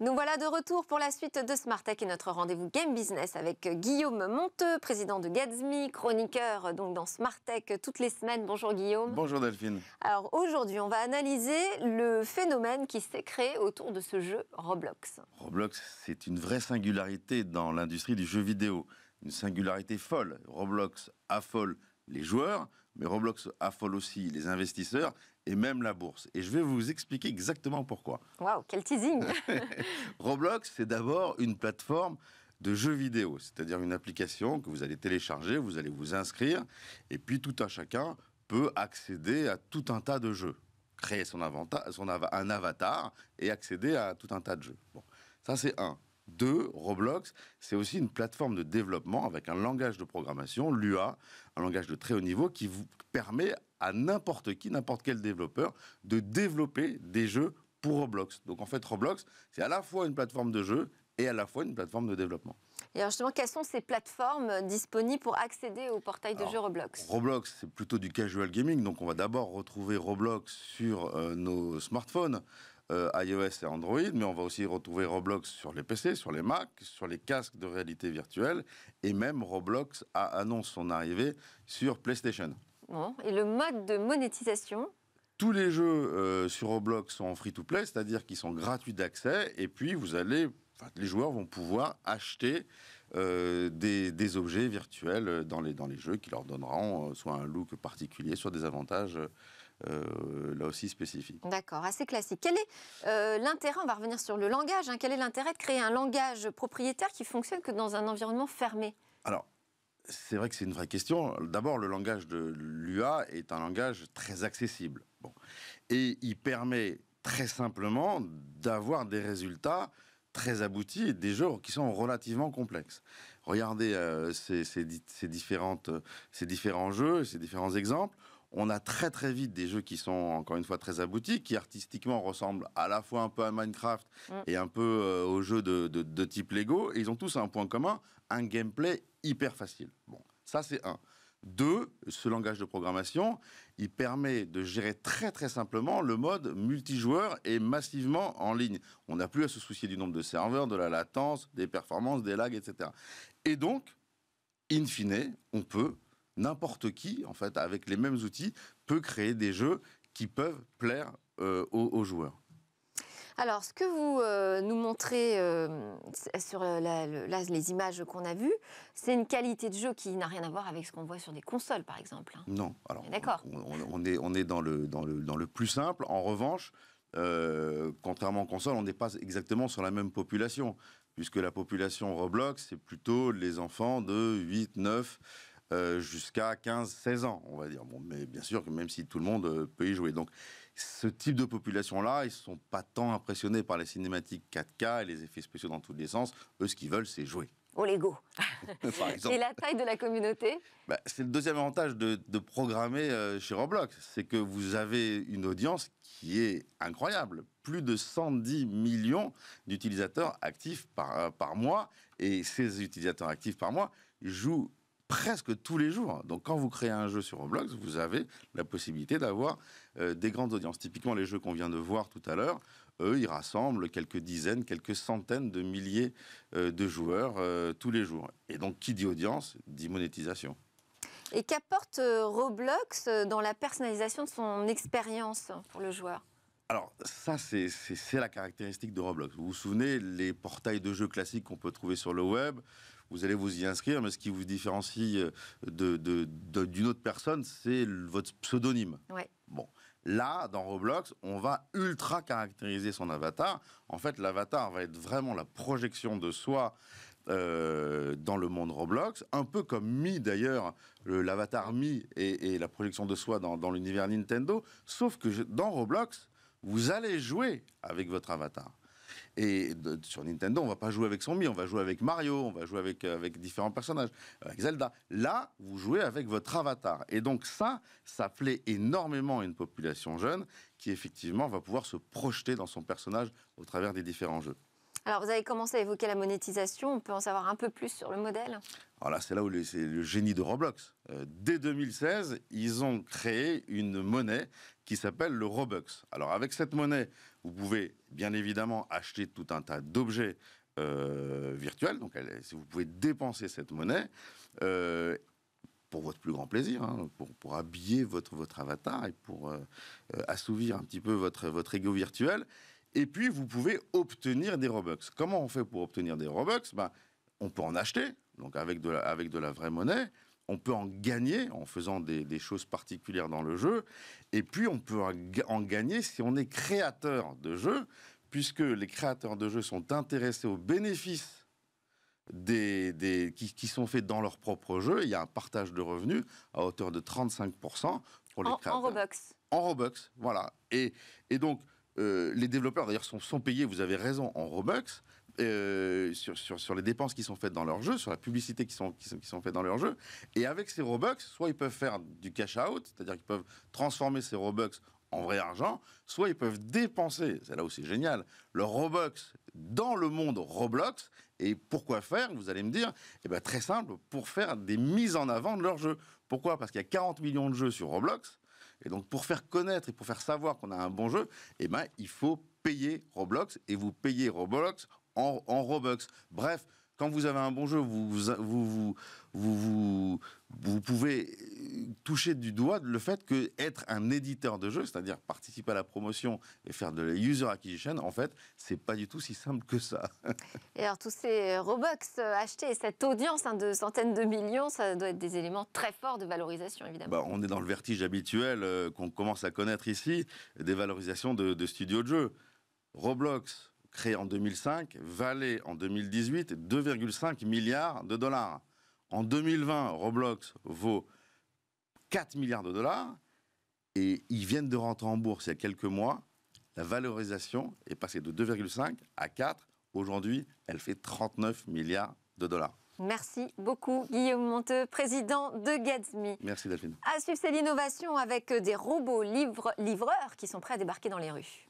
Nous voilà de retour pour la suite de Smart Tech et notre rendez-vous Game Business avec Guillaume Monteux, président de Gatsby, chroniqueur euh, donc dans Smart Tech euh, toutes les semaines. Bonjour Guillaume. Bonjour Delphine. Alors aujourd'hui, on va analyser le phénomène qui s'est créé autour de ce jeu Roblox. Roblox, c'est une vraie singularité dans l'industrie du jeu vidéo. Une singularité folle. Roblox affole les joueurs, mais Roblox affole aussi les investisseurs et même la bourse. Et je vais vous expliquer exactement pourquoi. Waouh, quel teasing Roblox, c'est d'abord une plateforme de jeux vidéo, c'est-à-dire une application que vous allez télécharger, vous allez vous inscrire, et puis tout un chacun peut accéder à tout un tas de jeux, créer son, son un avatar et accéder à tout un tas de jeux. Bon, ça c'est un. Deux, Roblox, c'est aussi une plateforme de développement avec un langage de programmation, l'UA, un langage de très haut niveau qui vous permet à n'importe qui, n'importe quel développeur, de développer des jeux pour Roblox. Donc en fait, Roblox, c'est à la fois une plateforme de jeu et à la fois une plateforme de développement. Et alors justement, quelles sont ces plateformes euh, disponibles pour accéder au portail de jeux Roblox Roblox, c'est plutôt du casual gaming, donc on va d'abord retrouver Roblox sur euh, nos smartphones. Euh, iOS et Android, mais on va aussi retrouver Roblox sur les PC, sur les Mac, sur les casques de réalité virtuelle, et même Roblox a annonce son arrivée sur PlayStation. Et le mode de monétisation tous les jeux euh, sur Roblox sont en free-to-play, c'est-à-dire qu'ils sont gratuits d'accès, et puis vous allez, les joueurs vont pouvoir acheter euh, des, objets virtuels dans les, dans les jeux qui leur donneront euh, soit un look particulier, soit des avantages là aussi spécifiques. D'accord, assez classique. Quel est l'intérêt, on va revenir sur le langage, hein, quel est l'intérêt de créer un langage propriétaire qui fonctionne que dans un environnement fermé alors, c'est vrai que c'est une vraie question. D'abord, le langage de l'UA est un langage très accessible. Et il permet très simplement d'avoir des résultats très aboutis des jeux qui sont relativement complexes. Regardez euh, différentes, euh, ces différents jeux, ces différents exemples on a très très vite des jeux qui sont encore une fois très aboutis, qui artistiquement ressemblent à la fois un peu à Minecraft mm. et un peu euh, aux jeux de, type Lego. Et ils ont tous un point commun, un gameplay hyper facile. Bon, ça c'est un. Deux, ce langage de programmation, il permet de gérer très très simplement le mode multijoueur et massivement en ligne. On n'a plus à se soucier du nombre de serveurs, de la latence, des performances, des lags, etc. Et donc, in fine, on peut n'importe qui, en fait, avec les mêmes outils, peut créer des jeux qui peuvent plaire euh, aux, joueurs. Alors, ce que vous euh, nous montrez euh, sur les images qu'on a vues, c'est une qualité de jeu qui n'a rien à voir avec ce qu'on voit sur des consoles, par exemple. Hein. Non, alors d'accord. On, est, on est dans, le, dans, le, dans le plus simple. En revanche, contrairement aux consoles, on n'est pas exactement sur la même population, puisque la population Roblox, c'est plutôt les enfants de 8, 9, euh, jusqu'à 15-16 ans, on va dire. Bon, mais bien sûr que même si tout le monde euh, peut y jouer. Donc, ce type de population-là, ils sont pas tant impressionnés par les cinématiques 4K et les effets spéciaux dans tous les sens. Eux, ce qu'ils veulent, c'est jouer. Au oh, Lego. et la taille de la communauté bah, C'est le deuxième avantage de, programmer euh, chez Roblox. C'est que vous avez une audience qui est incroyable. Plus de 110 millions d'utilisateurs actifs par, par mois. Et ces utilisateurs actifs par mois jouent presque tous les jours. Donc quand vous créez un jeu sur Roblox, vous avez la possibilité d'avoir euh, des grandes audiences. Typiquement les jeux qu'on vient de voir tout à l'heure, eux, ils rassemblent quelques dizaines, quelques centaines de milliers euh, de joueurs euh, tous les jours. Et donc qui dit audience, dit monétisation. Et qu'apporte Roblox dans la personnalisation de son expérience pour le joueur alors, ça, c'est la caractéristique de Roblox. Vous vous souvenez, les portails de jeux classiques qu'on peut trouver sur le web, vous allez vous y inscrire, mais ce qui vous différencie euh, d'une autre personne, c'est votre pseudonyme. Bon. Là, dans Roblox, on va ultra caractériser son avatar. En fait, l'avatar va être vraiment la projection de soi euh, dans le monde Roblox, un peu comme Mi d'ailleurs, l'avatar Mi et, la projection de soi dans, l'univers Nintendo, sauf que dans Roblox, vous allez jouer avec votre avatar. Et sur Nintendo, on va pas jouer avec son Mi, on va jouer avec Mario, on va jouer avec, avec différents personnages, avec Zelda. Là, vous jouez avec votre avatar. Et donc ça, ça plaît énormément à une population jeune qui effectivement va pouvoir se projeter dans son personnage au travers des différents jeux. Alors, vous avez commencé à évoquer la monétisation. On peut en savoir un peu plus sur le modèle Voilà, c'est là où c'est le génie de Roblox. Euh, dès 2016, ils ont créé une monnaie qui s'appelle le Robux. Alors, avec cette monnaie, vous pouvez bien évidemment acheter tout un tas d'objets euh, virtuels. Donc, elle, vous pouvez dépenser cette monnaie. Euh, pour votre plus grand plaisir, hein, pour, habiller votre, votre avatar et pour assouvir un petit peu votre, votre ego virtuel. Et puis, vous pouvez obtenir des Robux. Comment on fait pour obtenir des Robux ben, On peut en acheter, donc avec de la, avec de la vraie monnaie. On peut en gagner en faisant des, choses particulières dans le jeu. Et puis, on peut en gagner si on est créateur de jeu, puisque les créateurs de jeux sont intéressés aux bénéfices des, des qui, sont faits dans leur propre jeu. Il y a un partage de revenus à hauteur de 35% pour les en, créateurs. En Robux. En Robux, voilà. Et, et donc, euh, les développeurs d'ailleurs sont, payés, vous avez raison, en Robux, euh, sur, les dépenses qui sont faites dans leur jeu, sur la publicité qui sont, qui faites dans leur jeu. Et avec ces Robux, soit ils peuvent faire du cash out, c'est-à-dire qu'ils peuvent transformer ces Robux en vrai argent, soit ils peuvent dépenser, c'est là où c'est génial, leur Robux dans le monde Roblox. Et pourquoi faire Vous allez me dire, eh ben, très simple, pour faire des mises en avant de leur jeu. Pourquoi Parce qu'il y a 40 millions de jeux sur Roblox. Et donc, pour faire connaître et pour faire savoir qu'on a un bon jeu, eh ben, il faut payer Roblox et vous payez Roblox en, en Robux. Bref, quand vous avez un bon jeu, vous, vous, vous, vous, vous pouvez toucher du doigt le fait que être un éditeur de jeu, c'est-à-dire participer à la promotion et faire de la user acquisition, en fait, c'est pas du tout si simple que ça. et alors tous ces Roblox achetés cette audience hein, de centaines de millions, ça doit être des éléments très forts de valorisation, évidemment. Bah, on est dans le vertige habituel euh, qu'on commence à connaître ici, des valorisations de, de studios de jeux. Roblox, créé en 2005, valait en 2018 2,5 milliards de dollars. En 2020, Roblox vaut 4 milliards de dollars, et ils viennent de rentrer en bourse il y a quelques mois. La valorisation est passée de 2,5 à 4. Aujourd'hui, elle fait 39 milliards de dollars. Merci beaucoup, Guillaume Monteux, président de Gatsby. Merci, Delphine. À suivre, c'est l'innovation avec des robots livreurs qui sont prêts à débarquer dans les rues.